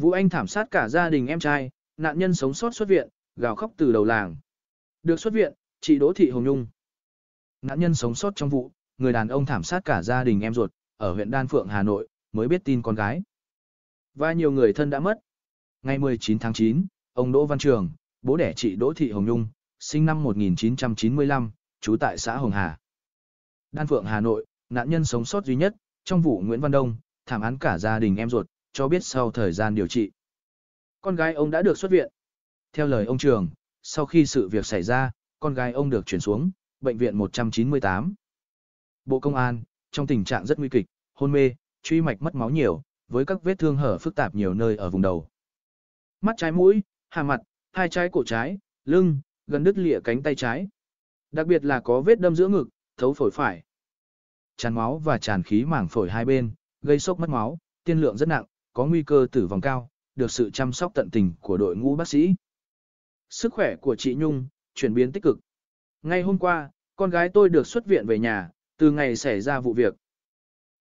Vũ Anh thảm sát cả gia đình em trai, nạn nhân sống sót xuất viện, gào khóc từ đầu làng. Được xuất viện, chị Đỗ Thị Hồng Nhung. Nạn nhân sống sót trong vụ, người đàn ông thảm sát cả gia đình em ruột, ở huyện Đan Phượng, Hà Nội, mới biết tin con gái. Và nhiều người thân đã mất. Ngày 19 tháng 9, ông Đỗ Văn Trường, bố đẻ chị Đỗ Thị Hồng Nhung, sinh năm 1995, trú tại xã Hồng Hà. Đan Phượng Hà Nội, nạn nhân sống sót duy nhất, trong vụ Nguyễn Văn Đông, thảm án cả gia đình em ruột, cho biết sau thời gian điều trị. Con gái ông đã được xuất viện. Theo lời ông trường, sau khi sự việc xảy ra, con gái ông được chuyển xuống, bệnh viện 198. Bộ Công an, trong tình trạng rất nguy kịch, hôn mê, truy mạch mất máu nhiều, với các vết thương hở phức tạp nhiều nơi ở vùng đầu. Mắt trái mũi, hà mặt, hai trái cổ trái, lưng, gần đứt lìa cánh tay trái. Đặc biệt là có vết đâm giữa ngực, thấu phổi phải. Tràn máu và tràn khí mảng phổi hai bên, gây sốc mất máu, tiên lượng rất nặng có nguy cơ tử vong cao, được sự chăm sóc tận tình của đội ngũ bác sĩ. Sức khỏe của chị Nhung, chuyển biến tích cực. Ngay hôm qua, con gái tôi được xuất viện về nhà, từ ngày xảy ra vụ việc.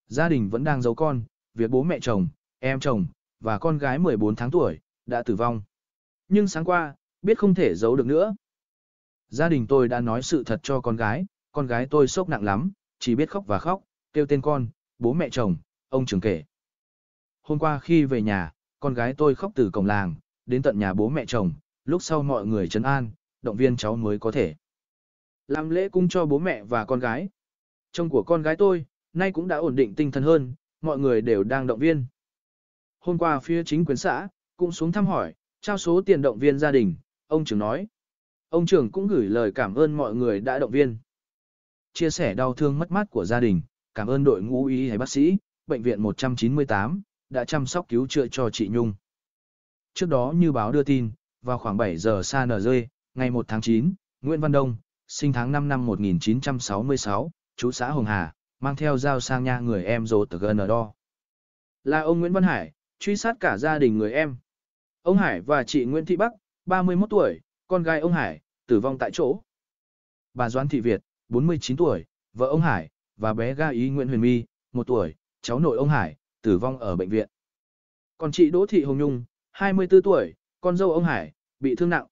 Gia đình vẫn đang giấu con, việc bố mẹ chồng, em chồng, và con gái 14 tháng tuổi, đã tử vong. Nhưng sáng qua, biết không thể giấu được nữa. Gia đình tôi đã nói sự thật cho con gái, con gái tôi sốc nặng lắm, chỉ biết khóc và khóc, kêu tên con, bố mẹ chồng, ông trưởng kể. Hôm qua khi về nhà, con gái tôi khóc từ cổng làng, đến tận nhà bố mẹ chồng, lúc sau mọi người trấn an, động viên cháu mới có thể. Làm lễ cung cho bố mẹ và con gái. Chồng của con gái tôi, nay cũng đã ổn định tinh thần hơn, mọi người đều đang động viên. Hôm qua phía chính quyền xã, cũng xuống thăm hỏi, trao số tiền động viên gia đình, ông trưởng nói. Ông trưởng cũng gửi lời cảm ơn mọi người đã động viên. Chia sẻ đau thương mất mát của gia đình, cảm ơn đội ngũ y hay bác sĩ, bệnh viện 198 đã chăm sóc cứu chữa cho chị Nhung. Trước đó như báo đưa tin, vào khoảng 7 giờ xa nở rơi, ngày 1 tháng 9, Nguyễn Văn Đông, sinh tháng 5 năm 1966, chú xã Hồng Hà, mang theo dao sang nhà người em rồi từ gần ở đo. Là ông Nguyễn Văn Hải, truy sát cả gia đình người em. Ông Hải và chị Nguyễn Thị Bắc, 31 tuổi, con gái ông Hải, tử vong tại chỗ. Bà Doãn Thị Việt, 49 tuổi, vợ ông Hải, và bé ga ý Nguyễn Huyền My, 1 tuổi, cháu nội ông Hải, tử vong ở bệnh viện. Còn chị Đỗ Thị Hồng Nhung, 24 tuổi, con dâu ông Hải, bị thương nặng.